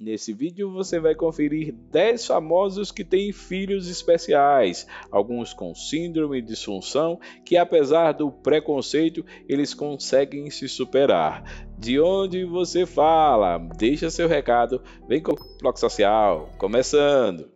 Nesse vídeo você vai conferir 10 famosos que têm filhos especiais, alguns com síndrome de disfunção que apesar do preconceito eles conseguem se superar. De onde você fala? Deixa seu recado, vem com o Bloco Social, começando!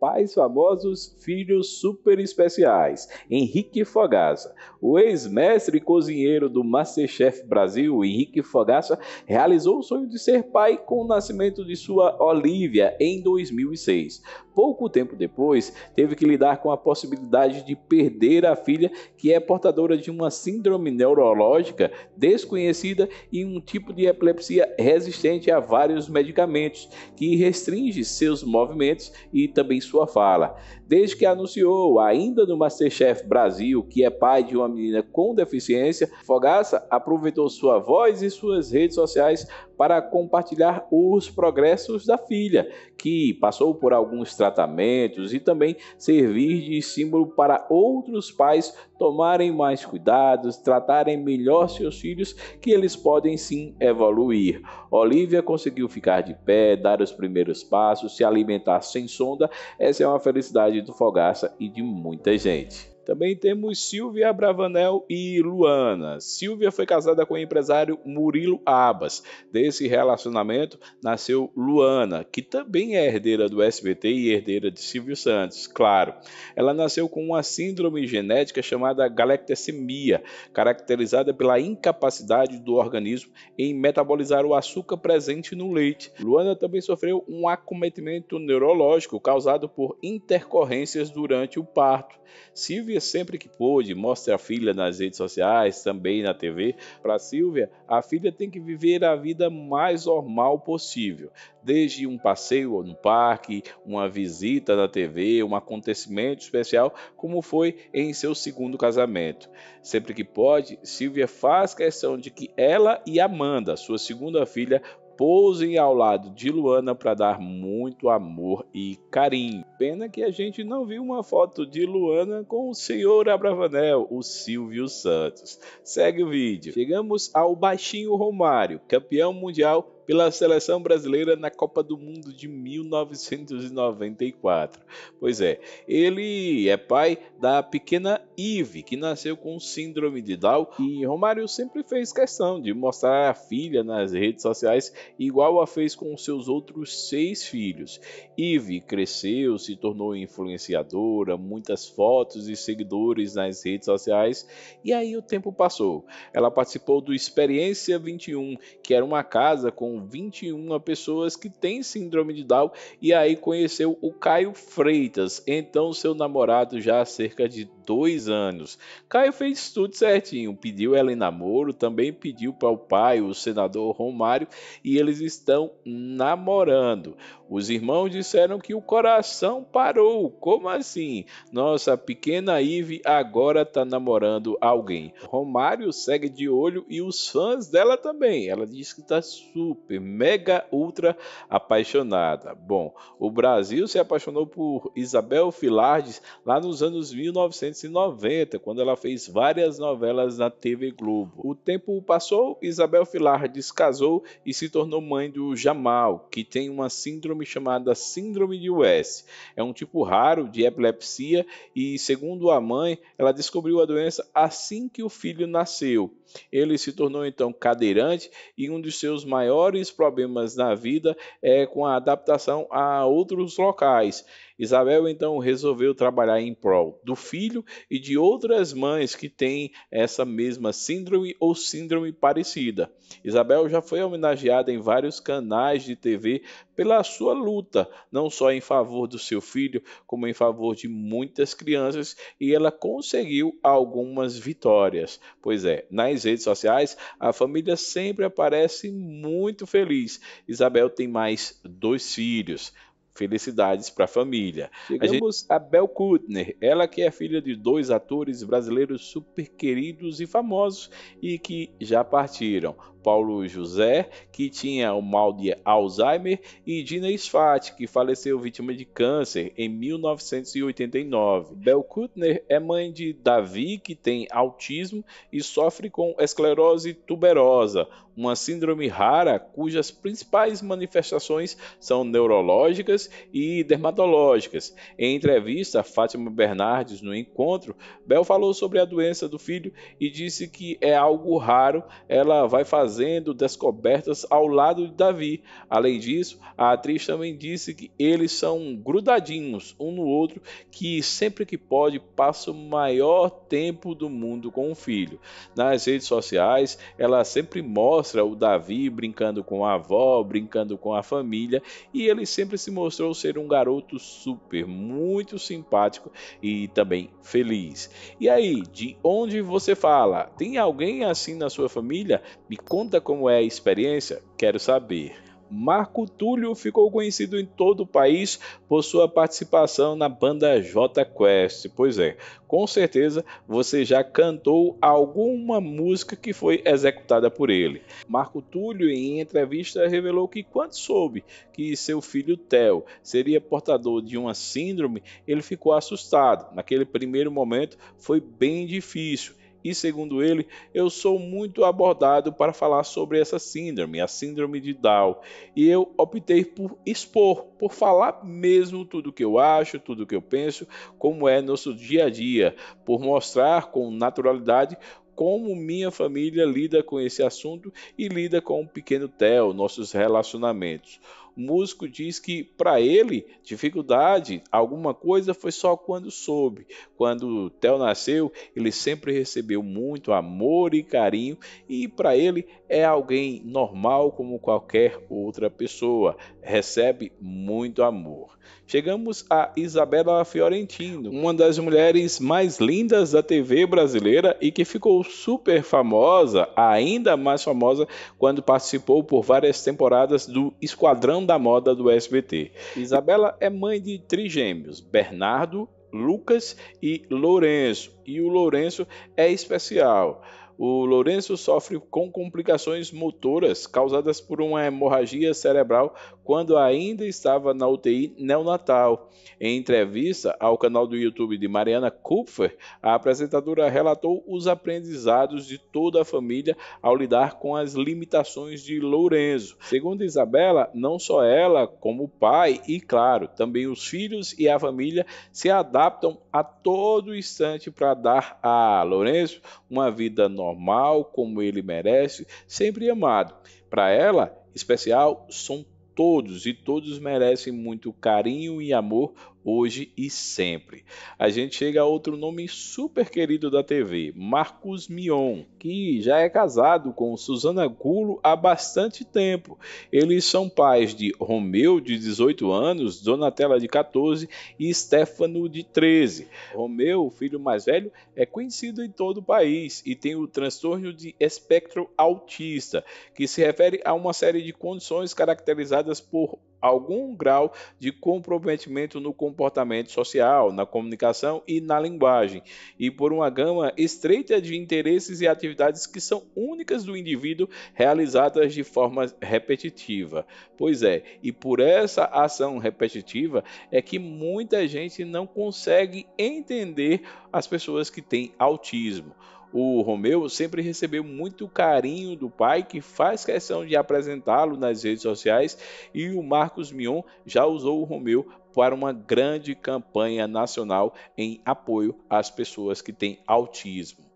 pais famosos, filhos super especiais. Henrique Fogaça, o ex-mestre e cozinheiro do Masterchef Brasil, Henrique Fogaça, realizou o sonho de ser pai com o nascimento de sua Olivia em 2006. Pouco tempo depois, teve que lidar com a possibilidade de perder a filha, que é portadora de uma síndrome neurológica desconhecida e um tipo de epilepsia resistente a vários medicamentos, que restringe seus movimentos e também sua fala. Desde que anunciou, ainda no Masterchef Brasil, que é pai de uma menina com deficiência, Fogaça aproveitou sua voz e suas redes sociais para compartilhar os progressos da filha, que passou por alguns tratamentos e também servir de símbolo para outros pais tomarem mais cuidados, tratarem melhor seus filhos, que eles podem sim evoluir. Olivia conseguiu ficar de pé, dar os primeiros passos, se alimentar sem sonda. Essa é uma felicidade do Fogaça e de muita gente. Também temos Silvia Bravanel e Luana. Silvia foi casada com o empresário Murilo Abas. Desse relacionamento nasceu Luana, que também é herdeira do SBT e herdeira de Silvio Santos, claro. Ela nasceu com uma síndrome genética chamada galactosemia, caracterizada pela incapacidade do organismo em metabolizar o açúcar presente no leite. Luana também sofreu um acometimento neurológico causado por intercorrências durante o parto. Silvia Silvia sempre que pôde, mostra a filha nas redes sociais, também na TV. Para Silvia, a filha tem que viver a vida mais normal possível, desde um passeio no parque, uma visita na TV, um acontecimento especial, como foi em seu segundo casamento. Sempre que pode, Silvia faz questão de que ela e Amanda, sua segunda filha, pousem ao lado de Luana para dar muito amor e carinho. Pena que a gente não viu uma foto de Luana com o senhor Abravanel, o Silvio Santos. Segue o vídeo. Chegamos ao baixinho Romário, campeão mundial pela seleção brasileira na Copa do Mundo de 1994. Pois é, ele é pai da pequena Ive, que nasceu com síndrome de Down, e Romário sempre fez questão de mostrar a filha nas redes sociais, igual a fez com seus outros seis filhos. Ive cresceu, se tornou influenciadora, muitas fotos e seguidores nas redes sociais, e aí o tempo passou. Ela participou do Experiência 21, que era uma casa com 21 pessoas que têm síndrome de Down e aí conheceu o Caio Freitas, então seu namorado já há cerca de dois anos. Caio fez tudo certinho, pediu ela em namoro, também pediu para o pai, o senador Romário, e eles estão namorando. Os irmãos disseram que o coração parou. Como assim? Nossa pequena Ive agora está namorando alguém. Romário segue de olho e os fãs dela também. Ela diz que está super, mega, ultra apaixonada. Bom, o Brasil se apaixonou por Isabel Filardes lá nos anos 1970. 1990, quando ela fez várias novelas na TV Globo. O tempo passou, Isabel Filar descasou e se tornou mãe do Jamal, que tem uma síndrome chamada Síndrome de West. É um tipo raro de epilepsia e, segundo a mãe, ela descobriu a doença assim que o filho nasceu. Ele se tornou então cadeirante e um dos seus maiores problemas na vida é com a adaptação a outros locais. Isabel então resolveu trabalhar em prol do filho e de outras mães que têm essa mesma síndrome ou síndrome parecida. Isabel já foi homenageada em vários canais de TV pela sua luta, não só em favor do seu filho, como em favor de muitas crianças, e ela conseguiu algumas vitórias. Pois é, nas redes sociais, a família sempre aparece muito feliz. Isabel tem mais dois filhos. Felicidades para a família. Chegamos a, Bel Kutner, ela que é filha de dois atores brasileiros super queridos e famosos e que já partiram. Paulo José, que tinha o mal de Alzheimer, e Dina Sfat, que faleceu vítima de câncer em 1989. Bel Kutner é mãe de Davi, que tem autismo e sofre com esclerose tuberosa, uma síndrome rara cujas principais manifestações são neurológicas e dermatológicas. Em entrevista a Fátima Bernardes no encontro, Bel falou sobre a doença do filho e disse que é algo raro, ela vai fazendo descobertas ao lado de Davi. Além disso, a atriz também disse que eles são grudadinhos um no outro, que sempre que pode passa o maior tempo do mundo com o filho. Nas redes sociais, ela sempre mostra o Davi brincando com a avó, brincando com a família, e ele sempre se mostra demonstrou ser um garoto super, muito simpático e também feliz. E aí, de onde você fala? Tem alguém assim na sua família? Me conta como é a experiência, quero saber. Marco Túlio ficou conhecido em todo o país por sua participação na banda J Quest. Pois é, com certeza você já cantou alguma música que foi executada por ele. Marco Túlio, em entrevista, revelou que quando soube que seu filho Theo seria portador de uma síndrome, ele ficou assustado. Naquele primeiro momento foi bem difícil e, segundo ele, eu sou muito abordado para falar sobre essa síndrome, a síndrome de Down, e eu optei por expor, por falar mesmo tudo que eu acho, tudo que eu penso, como é nosso dia a dia, por mostrar com naturalidade como minha família lida com esse assunto e lida com o pequeno Theo, nossos relacionamentos. O músico diz que para ele dificuldade, alguma coisa foi só quando soube. Quando Theo nasceu, ele sempre recebeu muito amor e carinho e para ele é alguém normal como qualquer outra pessoa, recebe muito amor. Chegamos a Isabela Fiorentino, uma das mulheres mais lindas da TV brasileira e que ficou super famosa, ainda mais famosa quando participou por várias temporadas do Esquadrão da moda do SBT. Isabela é mãe de trigêmeos, Bernardo, Lucas e Lourenço. E o Lourenço é especial. O Lourenço sofre com complicações motoras causadas por uma hemorragia cerebral quando ainda estava na UTI neonatal. Em entrevista ao canal do YouTube de Mariana Kupfer, a apresentadora relatou os aprendizados de toda a família ao lidar com as limitações de Lourenço. Segundo Isabela, não só ela, como o pai e, claro, também os filhos e a família se adaptam a todo instante para dar a Lourenço uma vida normal, como ele merece, sempre amado. Para ela, especial, são todos e todos merecem muito carinho e amor hoje e sempre. A gente chega a outro nome super querido da TV, Marcos Mion, que já é casado com Suzana Gulo há bastante tempo. Eles são pais de Romeu, de 18 anos, Donatella, de 14 e Stefano, de 13. Romeu, o filho mais velho, é conhecido em todo o país e tem o transtorno de espectro autista, que se refere a uma série de condições caracterizadas por algum grau de comprometimento no comportamento social, na comunicação e na linguagem, e por uma gama estreita de interesses e atividades que são únicas do indivíduo realizadas de forma repetitiva. Pois é, e por essa ação repetitiva é que muita gente não consegue entender as pessoas que têm autismo. O Romeu sempre recebeu muito carinho do pai, que faz questão de apresentá-lo nas redes sociais, e o Marcos Mion já usou o Romeu para uma grande campanha nacional em apoio às pessoas que têm autismo.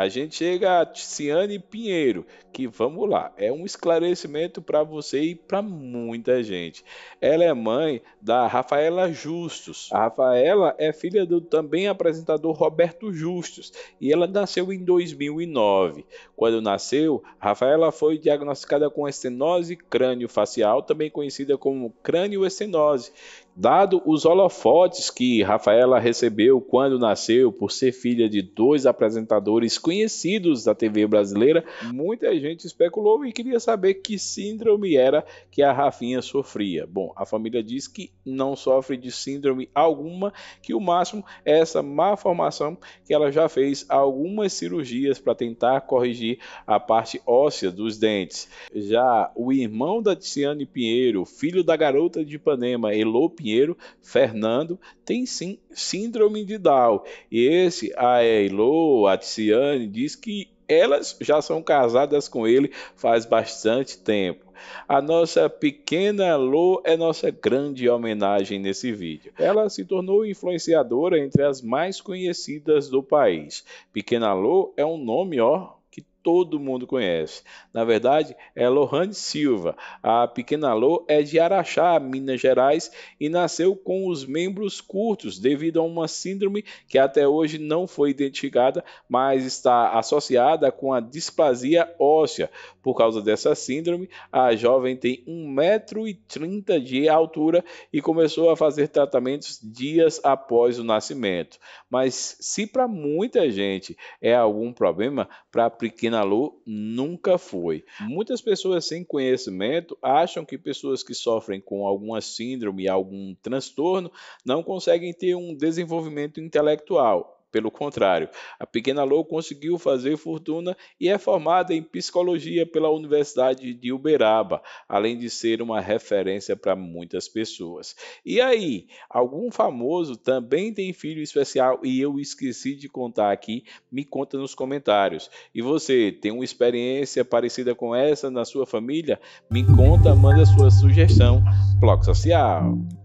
A gente chega a Ticiane Pinheiro, que vamos lá, é um esclarecimento para você e para muita gente. Ela é mãe da Rafaela Justus. A Rafaela é filha do também apresentador Roberto Justus e ela nasceu em 2009. Quando nasceu, Rafaela foi diagnosticada com estenose crânio-facial, também conhecida como crânio-estenose, Dado os holofotes que Rafaela recebeu quando nasceu por ser filha de dois apresentadores conhecidos da TV brasileira, muita gente especulou e queria saber que síndrome era que a Rafinha sofria. Bom, a família diz que não sofre de síndrome alguma, que o máximo é essa má formação que ela já fez algumas cirurgias para tentar corrigir a parte óssea dos dentes. Já o irmão da Tiziane Pinheiro, filho da garota de Ipanema, Elô companheiro Fernando tem sim síndrome de Down. E esse, a Elo, a Tiziane, diz que elas já são casadas com ele faz bastante tempo. A nossa pequena Lô é nossa grande homenagem nesse vídeo. Ela se tornou influenciadora entre as mais conhecidas do país. Pequena Lô é um nome, ó, todo mundo conhece. Na verdade, é Lohane Silva. A pequena Loh é de Araxá, Minas Gerais, e nasceu com os membros curtos devido a uma síndrome que até hoje não foi identificada, mas está associada com a displasia óssea. Por causa dessa síndrome, a jovem tem 1,30m de altura e começou a fazer tratamentos dias após o nascimento. Mas se para muita gente é algum problema, para a pequena Kinalu nunca foi. Muitas pessoas sem conhecimento acham que pessoas que sofrem com alguma síndrome, algum transtorno, não conseguem ter um desenvolvimento intelectual. Pelo contrário, a pequena Lou conseguiu fazer fortuna e é formada em psicologia pela Universidade de Uberaba, além de ser uma referência para muitas pessoas. E aí, algum famoso também tem filho especial e eu esqueci de contar aqui? Me conta nos comentários. E você, tem uma experiência parecida com essa na sua família? Me conta, manda sua sugestão. Bloco Social.